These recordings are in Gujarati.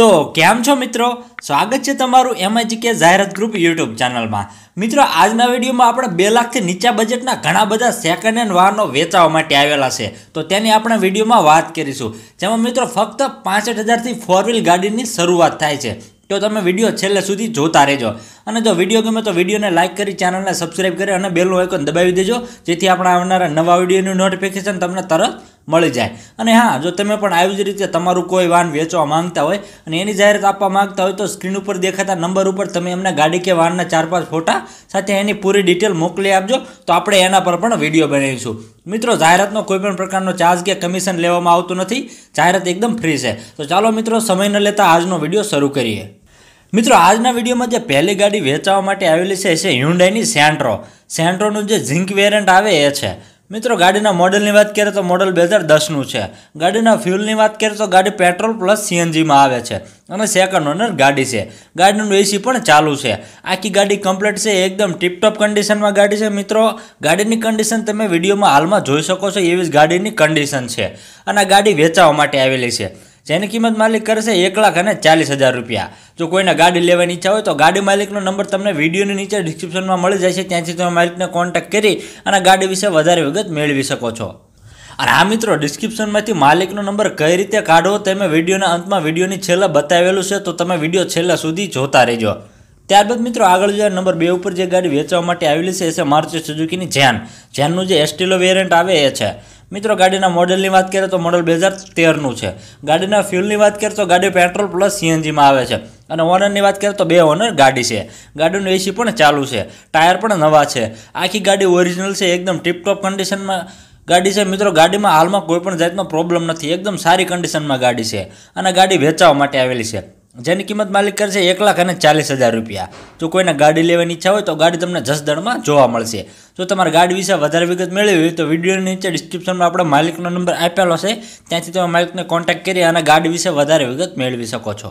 તો કેમ છો મિત્રો સ્વાગત છે તમારું એમઆઈજીકે જાહેરાત ગ્રુપ યુટ્યુબ ચેનલમાં મિત્રો આજના વિડીયોમાં આપણે બે લાખથી નીચા બજેટના ઘણા બધા સેકન્ડ હેન્ડ વાહનો વેચાવા માટે આવેલા છે તો તેની આપણે વિડીયોમાં વાત કરીશું જેમાં મિત્રો ફક્ત પાસઠ હજારથી ફોર વ્હીલ ગાડીની શરૂઆત થાય છે તો તમે વિડીયો છેલ્લે સુધી જોતા રહેજો અને જો વિડીયો ગમે તો વિડીયોને લાઇક કરી ચેનલને સબસ્ક્રાઈબ કરી અને બેલનું આઇકોન દબાવી દેજો જેથી આપણે આવનારા નવા વિડીયોનું નોટિફિકેશન તમને તરત મળી જાય અને હા જો તમે પણ આવી જ રીતે તમારું કોઈ વાહન વેચવા માંગતા હોય અને એની જાહેરાત આપવા માંગતા હોય તો સ્ક્રીન ઉપર દેખાતા નંબર ઉપર તમે એમને ગાડી કે વાહનના ચાર પાંચ ફોટા સાથે એની પૂરી ડિટેલ મોકલી આપજો તો આપણે એના પર પણ વિડીયો બનાવીશું મિત્રો જાહેરાતનો કોઈપણ પ્રકારનો ચાર્જ કે કમિશન લેવામાં આવતું નથી જાહેરાત એકદમ ફ્રી છે તો ચાલો મિત્રો સમય ન લેતા આજનો વિડીયો શરૂ કરીએ મિત્રો આજના વિડીયોમાં જે પહેલી ગાડી વેચાવા માટે આવેલી છે એ છે હ્યુન્ડાઈની સેન્ટ્રો સેન્ટ્રોનું જે ઝિંક વેરિયન્ટ આવે એ છે મિત્રો ગાડીના મોડલની વાત કરીએ તો મોડલ બે હજાર દસનું છે ગાડીના ફ્યુલની વાત કરીએ તો ગાડી પેટ્રોલ પ્લસ સીએનજીમાં આવે છે અને સેકન્ડ ઓનર ગાડી છે ગાડીનું એસી પણ ચાલુ છે આખી ગાડી કમ્પ્લીટ છે એકદમ ટીપટોપ કન્ડિશનમાં ગાડી છે મિત્રો ગાડીની કન્ડિશન તમે વિડીયોમાં હાલમાં જોઈ શકો છો એવી જ ગાડીની કન્ડિશન છે અને આ ગાડી વેચાવા માટે આવેલી છે જેની કિંમત માલિક કરશે એક લાખ અને ચાલીસ હજાર રૂપિયા જો કોઈને ગાડી લેવાની ઈચ્છા હોય તો ગાડી માલિકનો નંબર તમને વિડીયોની નીચે ડિસ્ક્રિપ્શનમાં મળી જશે ત્યાંથી તમે માલિકને કોન્ટેક્ટ કરી અને ગાડી વિશે વધારે વિગત મેળવી શકો છો અને આ મિત્રો ડિસ્ક્રિપ્શનમાંથી માલિકનો નંબર કઈ રીતે કાઢવો તમે વિડીયોના અંતમાં વિડીયોની છેલ્લે બતાવેલું છે તો તમે વિડીયો છેલ્લા સુધી જોતા રહેજો ત્યારબાદ મિત્રો આગળ જોઈએ નંબર બે ઉપર જે ગાડી વેચવા માટે આવેલી છે એ છે મારુતિ સુઝુકીની જેન જેનનું જે એસ્ટીલો વેરિયન્ટ આવે એ છે મિત્રો ગાડીના મોડેલની વાત કરીએ તો મોડલ બે હજાર તેરનું છે ગાડીના ફ્યુલની વાત કરીએ તો ગાડી પેટ્રોલ પ્લસ સીએનજીમાં આવે છે અને ઓનરની વાત કરીએ તો બે ઓનર ગાડી છે ગાડીનું એસી પણ ચાલુ છે ટાયર પણ નવા છે આખી ગાડી ઓરિજિનલ છે એકદમ ટીપટોપ કન્ડિશનમાં ગાડી છે મિત્રો ગાડીમાં હાલમાં કોઈપણ જાતનો પ્રોબ્લેમ નથી એકદમ સારી કન્ડિશનમાં ગાડી છે અને ગાડી વેચાવા માટે આવેલી છે જેની કિંમત માલિક કરશે એક લાખ અને ચાલીસ હજાર રૂપિયા જો કોઈને ગાડી લેવાની ઈચ્છા હોય તો ગાડી તમને જસદણમાં જોવા મળશે જો તમારે ગાડી વિશે વધારે વિગત મેળવી હોય તો વિડીયોની નીચે ડિસ્ક્રિપ્શનમાં આપણે માલિકનો નંબર આપેલો છે ત્યાંથી તમે માલિકને કોન્ટેક્ટ કરી અને ગાડી વિશે વધારે વિગત મેળવી શકો છો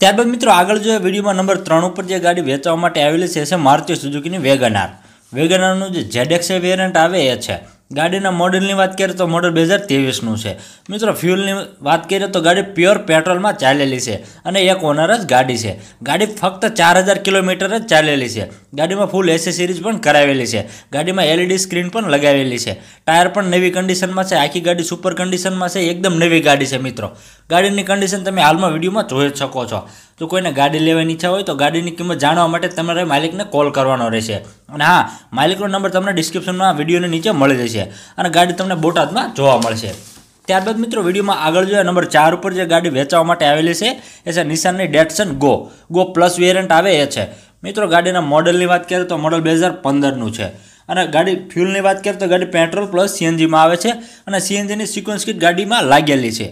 ત્યારબાદ મિત્રો આગળ જોઈએ વિડીયોમાં નંબર ત્રણ ઉપર જે ગાડી વેચવા માટે આવેલી છે એ છે મારુતિ સુઝુકીની વેગનાર વેગનારનું જે ઝેડેક્સ વેરિયન્ટ આવે એ છે ગાડીના મોડલની વાત કરીએ તો મોડલ બે હજાર ત્રેવીસનું છે મિત્રો ફ્યુલની વાત કરીએ તો ગાડી પ્યોર પેટ્રોલમાં ચાલેલી છે અને એક ઓનર જ ગાડી છે ગાડી ફક્ત ચાર હજાર કિલોમીટર જ ચાલેલી છે ગાડીમાં ફૂલ એસેસરીઝ પણ કરાવેલી છે ગાડીમાં એલઈડી સ્ક્રીન e પણ લગાવેલી છે ટાયર પણ નવી કન્ડિશનમાં છે આખી ગાડી સુપર કન્ડિશનમાં છે એકદમ નવી ગાડી છે મિત્રો ગાડીની કન્ડિશન તમે હાલમાં વિડીયોમાં જોઈ શકો છો જો કોઈને ગાડી લેવાની ઈચ્છા હોય તો ગાડીની કિંમત જાણવા માટે તમારે માલિકને કોલ કરવાનો રહેશે અને હા માલિકનો નંબર તમને ડિસ્ક્રિપ્શનમાં વિડીયોની નીચે મળી જશે અને ગાડી તમને બોટાદમાં જોવા મળશે ત્યારબાદ મિત્રો વિડીયોમાં આગળ જોઈએ નંબર ચાર ઉપર જે ગાડી વેચાવા માટે આવેલી છે એ છે નિશાનની Datsun go go plus variant આવે એ છે મિત્રો ગાડીના મોડલની વાત કરીએ તો મોડલ બે હજાર પંદરનું છે અને ગાડી ફ્યુલની વાત કરીએ તો ગાડી પેટ્રોલ પ્લસ સીએનજીમાં આવે છે અને સીએનજીની સિક્વન્સ કીટ ગાડીમાં લાગેલી છે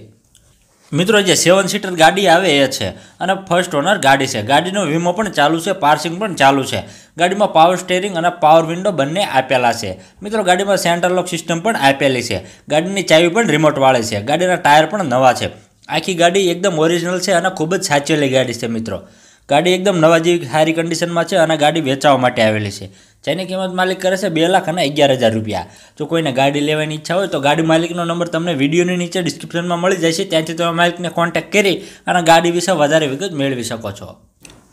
મિત્રો જે સેવન સીટર ગાડી આવે એ છે અને ફર્સ્ટ ઓનર ગાડી છે ગાડીનો વીમો પણ ચાલુ છે પાર્સિંગ પણ ચાલુ છે ગાડીમાં પાવર સ્ટેરિંગ અને પાવર વિન્ડો બંને આપેલા છે મિત્રો ગાડીમાં સેન્ટર લોક સિસ્ટમ પણ આપેલી છે ગાડીની ચાવી પણ રિમોટવાળી છે ગાડીના ટાયર પણ નવા છે આખી ગાડી એકદમ ઓરિજિનલ છે અને ખૂબ જ સાચવેલી ગાડી છે મિત્રો ગાડી એકદમ નવા જેવી સારી કન્ડિશનમાં છે અને ગાડી વેચાવા માટે આવેલી છે જેની કિંમત માલિક કરે છે બે લાખ અને અગિયાર હજાર રૂપિયા જો કોઈને ગાડી લેવાની ઈચ્છા હોય તો ગાડી માલિકનો નંબર તમને વિડીયોની નીચે ડિસ્ક્રિપ્શનમાં મળી જાય ત્યાંથી તમે માલિકને કોન્ટેક્ટ કરી અને ગાડી વિશે વધારે વિગત મેળવી શકો છો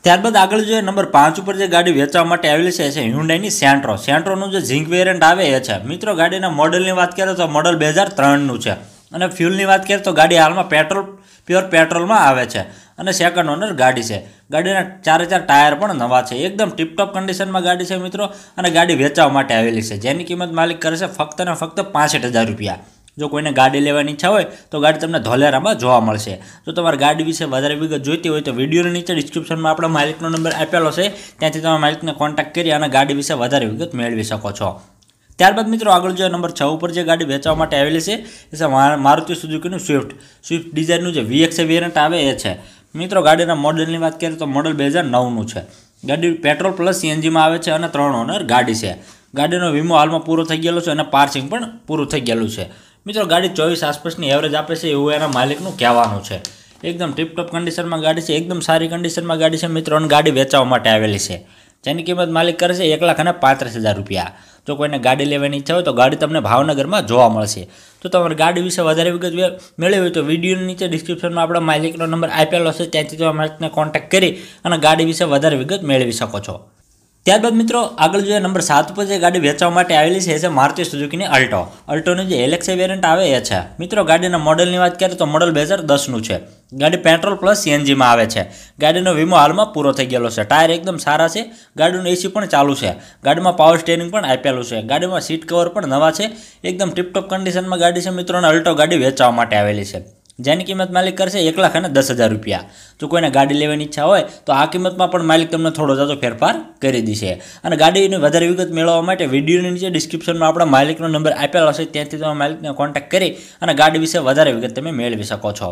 ત્યારબાદ આગળ જોઈએ નંબર પાંચ ઉપર જે ગાડી વેચવા માટે આવેલી છે એ હ્યુન્ડાઈની સેન્ટ્રો સેન્ટ્રોનું જે ઝીંક વેરિયન્ટ આવે એ છે મિત્રો ગાડીના મોડલની વાત કરીએ તો મોડલ બે હજાર ત્રણનું છે અને ફ્યુલની વાત કરીએ તો ગાડી હાલમાં પેટ્રોલ પ્યોર પેટ્રોલમાં આવે છે અને સેકન્ડ ઓનર ગાડી છે ગાડીના ચારે ચાર ટાયર પણ નવા છે એકદમ ટીપટોપ કન્ડિશનમાં ગાડી છે મિત્રો અને ગાડી વેચવા માટે આવેલી છે જેની કિંમત માલિક કરશે ફક્ત ને ફક્ત પાસઠ હજાર રૂપિયા જો કોઈને ગાડી લેવાની ઈચ્છા હોય તો ગાડી તમને ધોલેરામાં જોવા મળશે જો તમારે ગાડી વિશે વધારે વિગત જોઈતી હોય તો વિડીયોની નીચે ડિસ્ક્રિપ્શનમાં આપણો માલિકનો નંબર આપેલો છે ત્યાંથી તમે માલિકને કોન્ટેક્ટ કરી અને ગાડી વિશે વધારે વિગત મેળવી શકો છો ત્યારબાદ મિત્રો આગળ જે નંબર છ ઉપર જે ગાડી વેચવા માટે આવેલી છે એ મારુતિ સુઝુકીનું સ્વિફ્ટ સ્વિફ્ટ ડિઝાઇનનું જે વીએક્સ વેરિયન્ટ આવે એ છે મિત્રો ગાડીના મોડલની વાત કરીએ તો મોડલ બે હજાર નવનું છે ગાડી પેટ્રોલ પ્લસ સીએનજીમાં આવે છે અને ત્રણ ઓનર ગાડી છે ગાડીનો વીમો હાલમાં પૂરો થઈ ગયેલો છે અને પાર્સિંગ પણ પૂરું થઈ ગયેલું છે મિત્રો ગાડી ચોવીસ આસપાસની એવરેજ આપે છે એવું એના માલિકનું કહેવાનું છે એકદમ ટીપટોપ કન્ડિશનમાં ગાડી છે એકદમ સારી કન્ડિશનમાં ગાડી છે મિત્રો અને ગાડી વેચાવા માટે આવેલી છે જેની કિંમત માલિક કરશે એક લાખ અને પાંત્રીસ હજાર રૂપિયા જો કોઈને ગાડી લેવાની ઈચ્છા હોય તો ગાડી તમને ભાવનગરમાં જોવા મળશે તો તમારે ગાડી વિશે વધારે વિગત મેળવી હોય તો વિડીયોની નીચે ડિસ્ક્રિપ્શનમાં આપણો માલિકનો નંબર આપેલો છે ત્યાંથી તમે માલિકને કોન્ટેક્ટ કરી અને ગાડી વિશે વધારે વિગત મેળવી શકો છો ત્યારબાદ મિત્રો આગળ જોઈએ નંબર સાત પર જે ગાડી વેચવા માટે આવેલી છે એ છે મારુતિ સુઝુકીની અલ્ટો અલ્ટોની જે એલેક્સે વેરિયન્ટ આવે એ છે મિત્રો ગાડીના મોડલની વાત કરીએ તો મોડલ બે હજાર દસનું છે ગાડી પેટ્રોલ પ્લસ સીએનજીમાં આવે છે ગાડીનો વીમો હાલમાં પૂરો થઈ ગયેલો છે ટાયર એકદમ સારા છે ગાડીનું એસી પણ ચાલુ છે ગાડીમાં પાવર સ્ટેરિંગ પણ આપેલું છે ગાડીમાં સીટ કવર પણ નવા છે એકદમ ટિપટોપ કન્ડિશનમાં ગાડી છે મિત્રોને અલ્ટો ગાડી વેચવા માટે આવેલી છે જેની કિંમત માલિક કરશે એક લાખ અને દસ હજાર રૂપિયા જો કોઈને ગાડી લેવાની ઈચ્છા હોય તો આ કિંમતમાં પણ માલિક તમને થોડો જાજો ફેરફાર કરી દેશે અને ગાડીની વધારે વિગત મેળવવા માટે વિડીયોની નીચે ડિસ્ક્રિપ્શનમાં આપણા માલિકનો નંબર આપેલો હશે ત્યાંથી તમે માલિકને કોન્ટેક્ટ કરી અને ગાડી વિશે વધારે વિગત તમે મેળવી શકો છો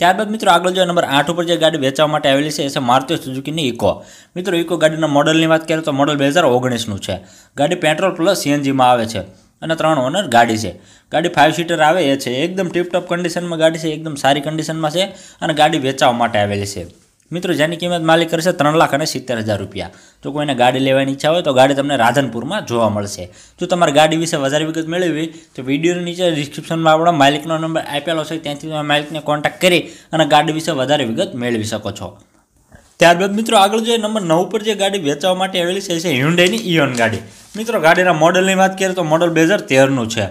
ત્યારબાદ મિત્રો આગળ જો નંબર આઠ ઉપર જે ગાડી વેચવા માટે આવેલી છે એ છે મારુતિ સુઝુકીની ઇકો મિત્રો ઇકો ગાડીના મોડલની વાત કરીએ તો મોડલ બે હજાર ઓગણીસનું છે ગાડી પેટ્રોલ પ્લસ સીએનજીમાં આવે છે અને ત્રણ ઓનર ગાડી છે ગાડી ફાઇવ સીટર આવે એ છે એકદમ ટીપટોપ કન્ડિશનમાં ગાડી છે એકદમ સારી કન્ડિશનમાં છે અને ગાડી વેચાવવા માટે આવેલી છે મિત્રો જેની કિંમત માલિક કરશે ત્રણ લાખ અને સિત્તેર હજાર રૂપિયા જો કોઈને ગાડી લેવાની ઈચ્છા હોય તો ગાડી તમને રાધનપુરમાં જોવા મળશે જો તમારે ગાડી વિશે વધારે વિગત મેળવી તો વિડીયોની નીચે ડિસ્ક્રિપ્શનમાં આપણો માલિકનો નંબર આપેલો છે ત્યાંથી તમે માલિકને કોન્ટેક્ટ કરી અને ગાડી વિશે વધારે વિગત મેળવી શકો છો ત્યારબાદ મિત્રો આગળ જે નંબર નવ પર જે ગાડી વેચવા માટે આવેલી છે એ છે હ્યુન્ડાઈની ઇયોન ગાડી મિત્રો ગાડીના મોડલની વાત કરીએ તો મોડલ બે હજાર તેરનું છે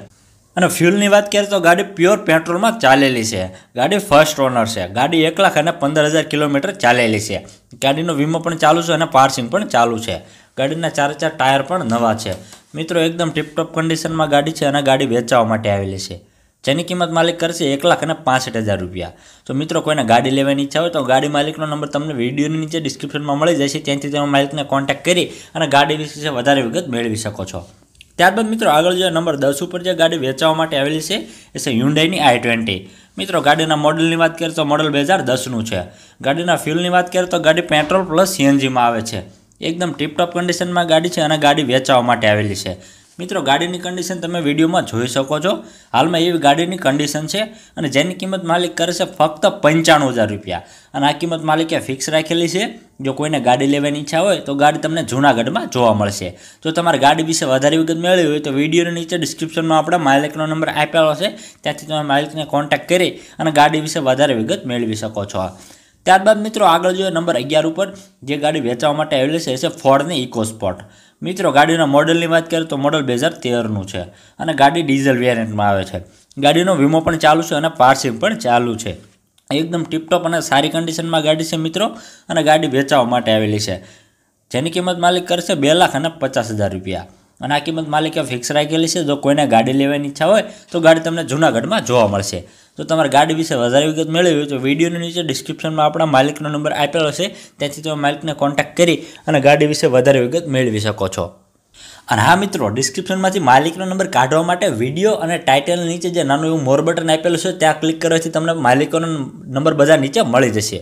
અને ફ્યુલની વાત કરીએ તો ગાડી પ્યોર પેટ્રોલમાં ચાલેલી છે ગાડી ફર્સ્ટ ઓનર છે ગાડી એક લાખ અને પંદર હજાર કિલોમીટર ચાલેલી છે ગાડીનો વીમો પણ ચાલુ છે અને પાર્સિંગ પણ ચાલુ છે ગાડીના ચાર ચાર ટાયર પણ નવા છે મિત્રો એકદમ ટીપટોપ કન્ડિશનમાં ગાડી છે અને ગાડી વેચાવા માટે આવેલી છે જેની કિંમત માલિક કરશે એક લાખ અને પાસઠ હજાર રૂપિયા તો મિત્રો કોઈને ગાડી લેવાની ઈચ્છા હોય તો ગાડી માલિકનો નંબર તમને વિડીયોની નીચે ડિસ્ક્રિપ્શનમાં મળી જશે ત્યાંથી તમે માલિકને કોન્ટેક્ટ કરી અને ગાડી વિશે વધારે વિગત મેળવી શકો છો ત્યારબાદ મિત્રો આગળ જે નંબર દસ ઉપર જે ગાડી વેચવા માટે આવેલી છે એ છે હ્યુન્ડાઈની આઈ ટ્વેન્ટી મિત્રો ગાડીના મોડલની વાત કરીએ તો મોડલ બે હજાર દસનું છે ગાડીના ફ્યુલની વાત કરીએ તો ગાડી પેટ્રોલ પ્લસ સીએનજીમાં આવે છે એકદમ ટીપટોપ કન્ડિશનમાં ગાડી છે અને ગાડી વેચવા માટે આવેલી છે મિત્રો ગાડીની કન્ડિશન તમે વિડીયોમાં જોઈ શકો છો હાલમાં એવી ગાડીની કન્ડિશન છે અને જેની કિંમત માલિક કરે છે ફક્ત પંચાણું હજાર રૂપિયા અને આ કિંમત માલિકે ફિક્સ રાખેલી છે જો કોઈને ગાડી લેવાની ઈચ્છા હોય તો ગાડી તમને જૂનાગઢમાં જોવા મળશે જો તમારે ગાડી વિશે વધારે વિગત મેળવી હોય તો વિડીયોની નીચે ડિસ્ક્રિપ્શનમાં આપણે માલિકનો નંબર આપેલો છે ત્યાંથી તમે માલિકને કોન્ટેક્ટ કરી અને ગાડી વિશે વધારે વિગત મેળવી શકો છો ત્યારબાદ મિત્રો આગળ જોઈએ નંબર અગિયાર ઉપર જે ગાડી વેચવા માટે આવેલી છે એ છે ફોર્ડની ઇકો સ્પોટ મિત્રો ગાડીના મોડલની વાત કરીએ તો મોડલ બે હજાર તેરનું છે અને ગાડી ડીઝલ વેરિયન્ટમાં આવે છે ગાડીનો વીમો પણ ચાલુ છે અને પાર્સિંગ પણ ચાલુ છે એકદમ ટિપટોપ અને સારી કન્ડિશનમાં ગાડી છે મિત્રો અને ગાડી વેચાવા માટે આવેલી છે જેની કિંમત માલિક કરશે બે લાખ અને પચાસ હજાર રૂપિયા અને આ કિંમત માલિકે ફિક્સ રાખેલી છે જો કોઈને ગાડી લેવાની ઈચ્છા હોય તો ગાડી તમને જૂનાગઢમાં જોવા મળશે તો તમારે ગાડી વિશે વધારે વિગત મેળવી હોય તો વિડીયોની નીચે ડિસ્ક્રિપ્શનમાં આપણા માલિકનો નંબર આપેલો છે ત્યાંથી તમે માલિકને કોન્ટેક્ટ કરી અને ગાડી વિશે વધારે વિગત મેળવી શકો છો અને હા મિત્રો ડિસ્ક્રિપ્શનમાંથી માલિકનો નંબર કાઢવા માટે વિડીયો અને ટાઇટલ નીચે જે નાનું એવું મોર બટન આપેલું છે ત્યાં ક્લિક કરવાથી તમને માલિકોનો નંબર બધા નીચે મળી જશે